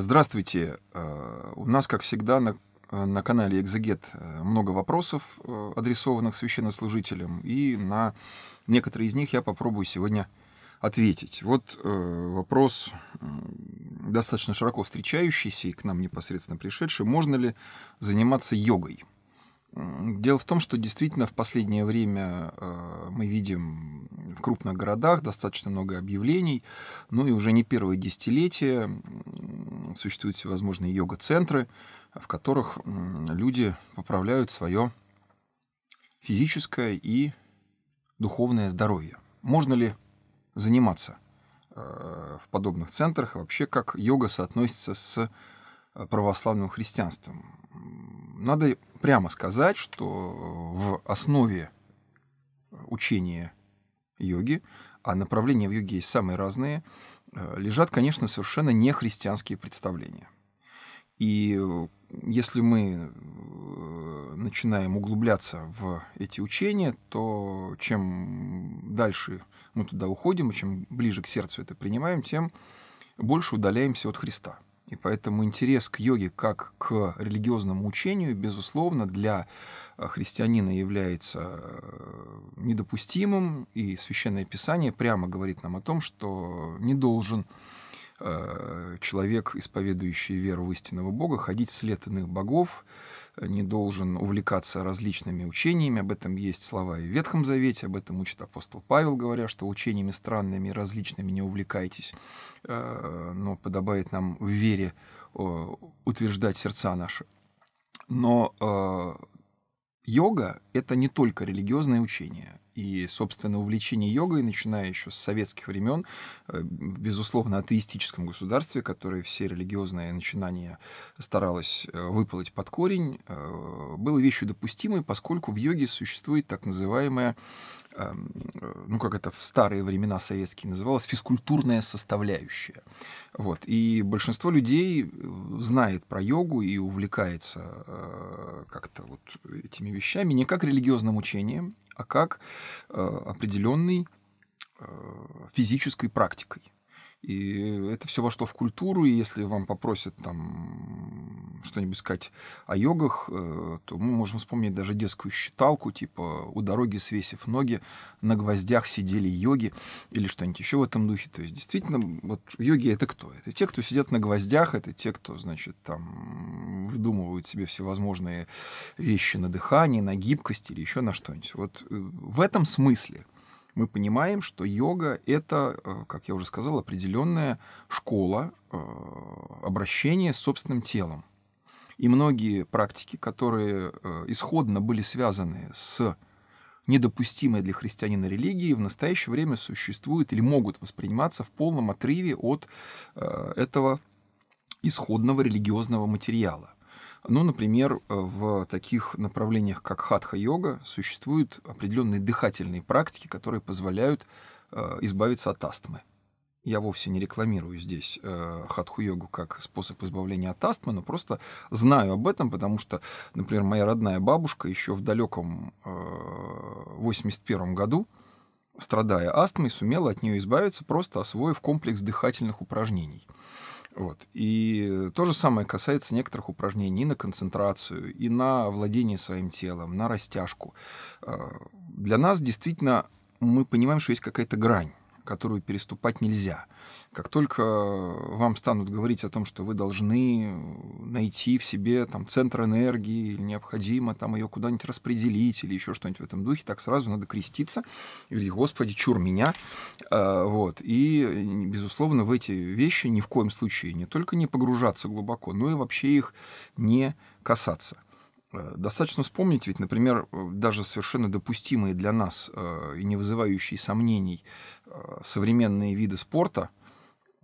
Здравствуйте. Э, у нас, как всегда, на, э, на канале «Экзегет» э, много вопросов, адресованных священнослужителям, и на некоторые из них я попробую сегодня ответить. Вот вопрос, достаточно широко встречающийся и к нам непосредственно пришедший. Можно ли заниматься йогой? Дело в том, что действительно в последнее время мы видим в крупных городах достаточно много объявлений, ну и уже не первое десятилетие существуют всевозможные йога-центры, в которых люди поправляют свое физическое и духовное здоровье. Можно ли заниматься э, в подобных центрах? Вообще, как йога соотносится с э, православным христианством? Надо прямо сказать, что в основе учения йоги, а направления в йоге есть самые разные – Э, лежат, конечно, совершенно нехристианские представления. И э, если мы э, начинаем углубляться в эти учения, то чем дальше мы туда уходим, и чем ближе к сердцу это принимаем, тем больше удаляемся от Христа – и поэтому интерес к йоге как к религиозному учению, безусловно, для э, христианина является э, недопустимым, и Священное Писание прямо говорит нам о том, что не должен Э, человек, исповедующий веру в истинного Бога, ходить вслед иных богов, э, не должен увлекаться различными учениями. Об этом есть слова и в Ветхом Завете, об этом учит апостол Павел, говоря, что учениями странными и различными не увлекайтесь, э, но подобает нам в вере утверждать сердца наши. Но йога — это не только религиозное учение, и, собственно, увлечение йогой, начиная еще с советских времен, э, безусловно, атеистическом государстве, которое все религиозные начинания старалось э, выпалить под корень, э, было вещью допустимой, поскольку в йоге существует так называемая эм, ну, как это в старые времена советские называлось, физкультурная составляющая. Вот. И большинство людей знает про йогу и увлекается как-то вот этими вещами не как религиозным учением, а как Э, определенной э, физической практикой. И это все вошло в культуру, и если вам попросят там что-нибудь сказать о йогах, э, то мы можем вспомнить даже детскую считалку, типа «У дороги, свесив ноги, на гвоздях сидели йоги» или что-нибудь еще в этом духе. То есть, действительно, вот йоги — это кто? Это те, кто сидят на гвоздях, это те, кто, значит, там выдумывают себе всевозможные вещи на дыхание, на гибкости или еще на что-нибудь. Вот э, в этом смысле мы понимаем, что йога — это, э, как я уже сказал, определенная школа э, обращения с собственным телом. И многие практики, которые э, исходно были связаны с недопустимой для христианина религии, в настоящее время существуют или могут восприниматься в полном отрыве от этого исходного религиозного материала. Ну, например, э, в таких направлениях, как хатха-йога, существуют определенные дыхательные практики, которые позволяют э, избавиться от астмы. Я вовсе не рекламирую здесь э, хатху-йогу как способ избавления от астмы, но просто знаю об этом, потому что, например, моя родная бабушка еще в далеком э, 81 году, страдая астмой, сумела от нее избавиться, просто освоив комплекс дыхательных упражнений. Вот. И то же самое касается некоторых упражнений и на концентрацию, и на владение своим телом, на растяжку. Э, для нас действительно мы понимаем, что есть какая-то грань которую переступать нельзя. Как только э, вам станут говорить о том, что вы должны найти в себе там, центр энергии, необходимо там, ее куда-нибудь распределить или еще что-нибудь в этом духе, так сразу надо креститься и говорить, Господи, чур меня. Э, вот. И, безусловно, в эти вещи ни в коем случае не только не погружаться глубоко, но и вообще их не касаться. Э, достаточно вспомнить, ведь, например, э, даже совершенно допустимые для нас э, и не вызывающие сомнений современные виды спорта –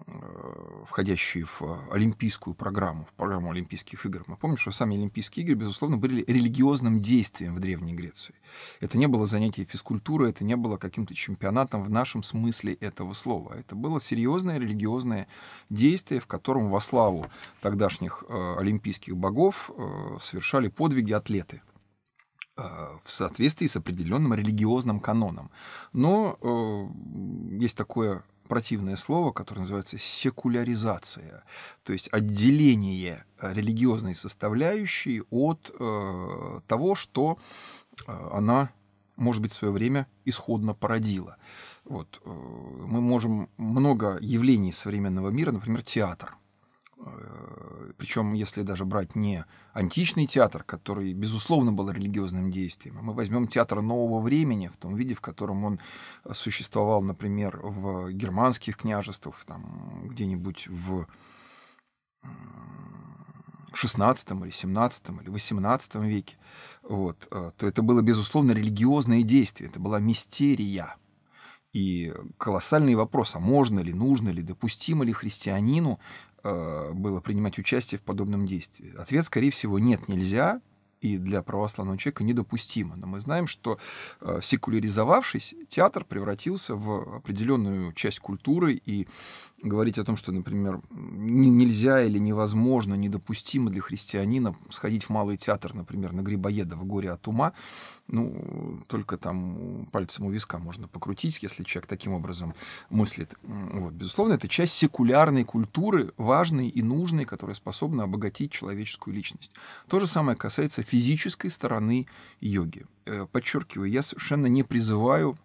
Э, входящие в э, олимпийскую программу, в программу Олимпийских игр. Мы помним, что сами Олимпийские игры, безусловно, были религиозным действием в Древней Греции. Это не было занятие физкультуры, это не было каким-то чемпионатом в нашем смысле этого слова. Это было серьезное религиозное действие, в котором во славу тогдашних э, олимпийских богов э, совершали подвиги атлеты э, в соответствии с определенным религиозным каноном. Но э, есть такое противное слово, которое называется секуляризация, то есть отделение религиозной составляющей от э, того, что э, она, может быть, в свое время исходно породила. Вот. Э, мы можем много явлений современного мира, например, театр – причем, если даже брать не античный театр, который, безусловно, был религиозным действием, а мы возьмем театр нового времени в том виде, в котором он существовал, например, в германских княжествах, там где-нибудь в XVI или XVII или XVIII веке, вот, э, то это было, безусловно, религиозное действие, это была мистерия. И колоссальный вопрос, а можно ли, нужно ли, допустимо ли христианину Э, было принимать участие в подобном действии? Ответ, скорее всего, нет, нельзя, и для православного человека недопустимо. Но мы знаем, что э, секуляризовавшись, театр превратился в определенную часть культуры и говорить о том, что, например, не, нельзя или невозможно, недопустимо для христианина сходить в малый театр, например, на Грибоеда в «Горе от ума», ну, только там пальцем у виска можно покрутить, если человек таким образом мыслит. Вот, безусловно, это часть секулярной культуры, важной и нужной, которая способна обогатить человеческую личность. То же самое касается физической стороны йоги. Э, подчеркиваю, я совершенно не призываю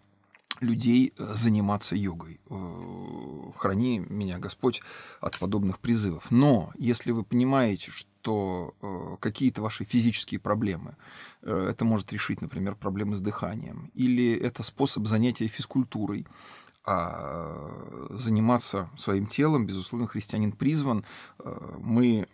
людей э, заниматься йогой. Э, храни меня Господь от подобных призывов. Но если вы понимаете, что э, какие-то ваши физические проблемы, это может решить, например, проблемы с дыханием, или это способ занятия физкультурой, а заниматься своим телом, безусловно, христианин призван. А, мы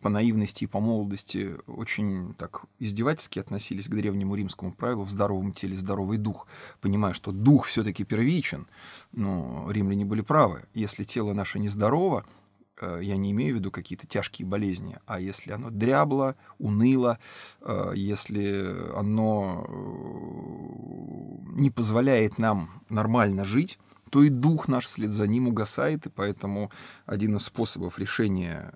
по наивности и по молодости очень так издевательски относились к древнему римскому правилу «в здоровом теле здоровый дух», понимая, что дух все-таки первичен. Но римляне были правы. Если тело наше нездорово, Э, я не имею в виду какие-то тяжкие болезни, а если оно дрябло, уныло, э, если оно э, не позволяет нам нормально жить, то и дух наш вслед за ним угасает, и поэтому один из способов решения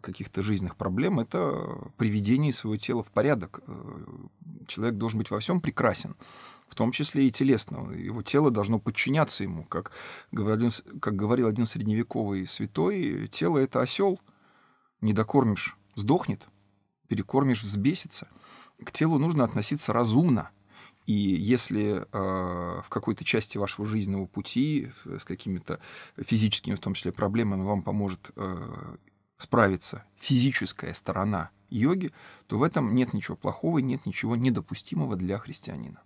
каких-то жизненных проблем – это приведение своего тела в порядок. Человек должен быть во всем прекрасен, в том числе и телесного. Его тело должно подчиняться ему. Как говорил, как говорил один средневековый святой, тело — это осел. Не докормишь — сдохнет, перекормишь — взбесится. К телу нужно относиться разумно. И если э, в какой-то части вашего жизненного пути э, с какими-то физическими, в том числе, проблемами вам поможет э, справиться физическая сторона йоги, то в этом нет ничего плохого и нет ничего недопустимого для христианина.